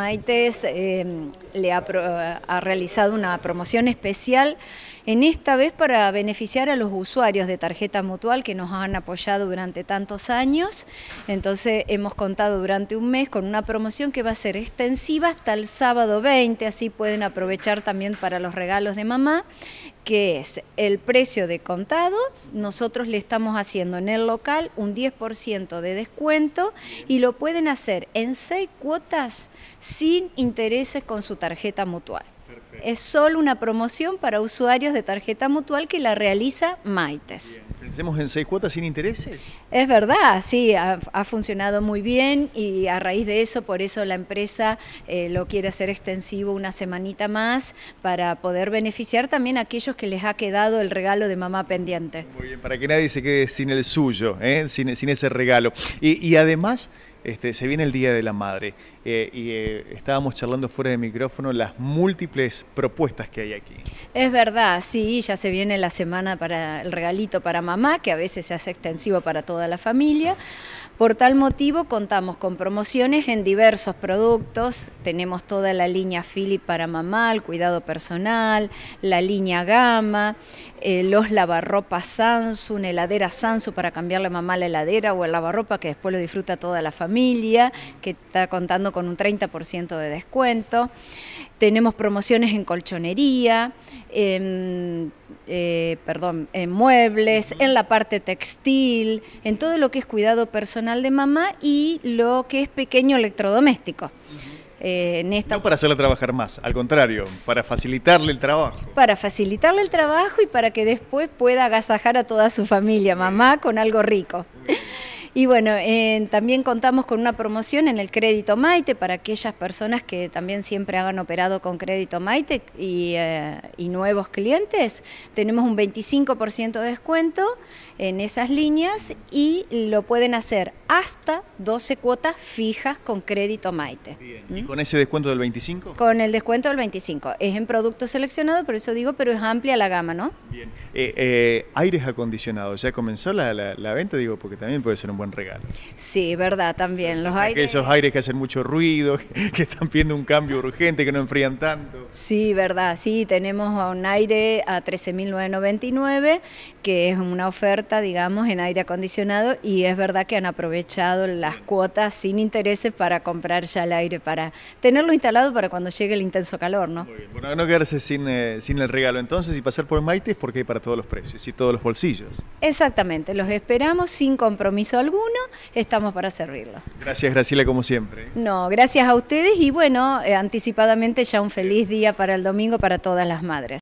Maites em, le ha, realizado una promoción especial, en esta vez para beneficiar a los usuarios de tarjeta mutual que nos han apoyado durante tantos años. Entonces hemos contado durante un mes con una promoción que va a ser extensiva hasta el sábado 20, así pueden aprovechar también para los regalos de mamá, que es el precio de contado, nosotros le estamos haciendo en el local un 10% de descuento y lo pueden hacer en seis cuotas sin intereses con su tarjeta mutual. Es solo una promoción para usuarios de tarjeta mutual que la realiza Maites. Hacemos en seis cuotas sin intereses. Es verdad, sí, ha, funcionado muy bien y a raíz de eso, por eso la empresa eh, lo quiere hacer extensivo una semanita más para poder beneficiar también a aquellos que les ha quedado el regalo de mamá pendiente. Muy bien, para que nadie se quede sin el suyo, ¿eh? sin, ese regalo. y además... Este, se viene el Día de la Madre eh, y eh, estábamos charlando fuera de micrófono las múltiples propuestas que hay aquí. Es verdad, sí, ya se viene la semana para el regalito para mamá, que a veces se hace extensivo para toda la familia. Por tal motivo contamos con promociones en diversos productos. Tenemos toda la línea Philip para mamá, el cuidado personal, la línea Gama, eh, los lavarropas Samsung, heladera Samsung para cambiarle a mamá la heladera o el lavarropa que después lo disfruta toda la familia familia, que está contando con un 30% de descuento. Tenemos promociones en colchonería, en, eh, perdón, en muebles, en la parte textil, en todo lo que es cuidado personal de mamá y lo que es pequeño electrodoméstico. Eh, no para hacerla trabajar más, al contrario, para facilitarle el trabajo. Para facilitarle el trabajo y para que después pueda agasajar a toda su familia, mamá, con algo rico. Y bueno, también contamos con una promoción en el crédito Maite para aquellas personas que también siempre han operado con crédito Maite y, eh, nuevos clientes. Tenemos un 25% de descuento en esas líneas y lo pueden hacer hasta 12 cuotas fijas con crédito Maite. ¿Y ¿Mm? con ese descuento del 25? Con el descuento del 25. Es en producto seleccionado, por eso digo, pero es amplia la gama, ¿no? Bien. Eh, eh, aires acondicionados, ¿ya comenzó la, la, la venta? Digo, porque también puede ser un buen regalo. Sí, verdad, también. los aires... Aquellos aires que hacen mucho ruido, que, están pidiendo un cambio urgente, que no enfrían tanto. Sí, verdad, sí, tenemos un aire a 13.999, que es una oferta, digamos, en aire acondicionado, y es verdad que han aprovechado las cuotas sin intereses para comprar ya el aire, para tenerlo instalado para cuando llegue el intenso calor, ¿no? Bueno, no quedarse sin, eh, sin el regalo entonces y pasar por Maite es porque hay para todos los precios y todos los bolsillos. Exactamente, los esperamos sin compromiso alguno, estamos para servirlo. Gracias Graciela como siempre. No, gracias a ustedes y bueno, eh, anticipadamente ya un feliz día para el domingo para todas las madres.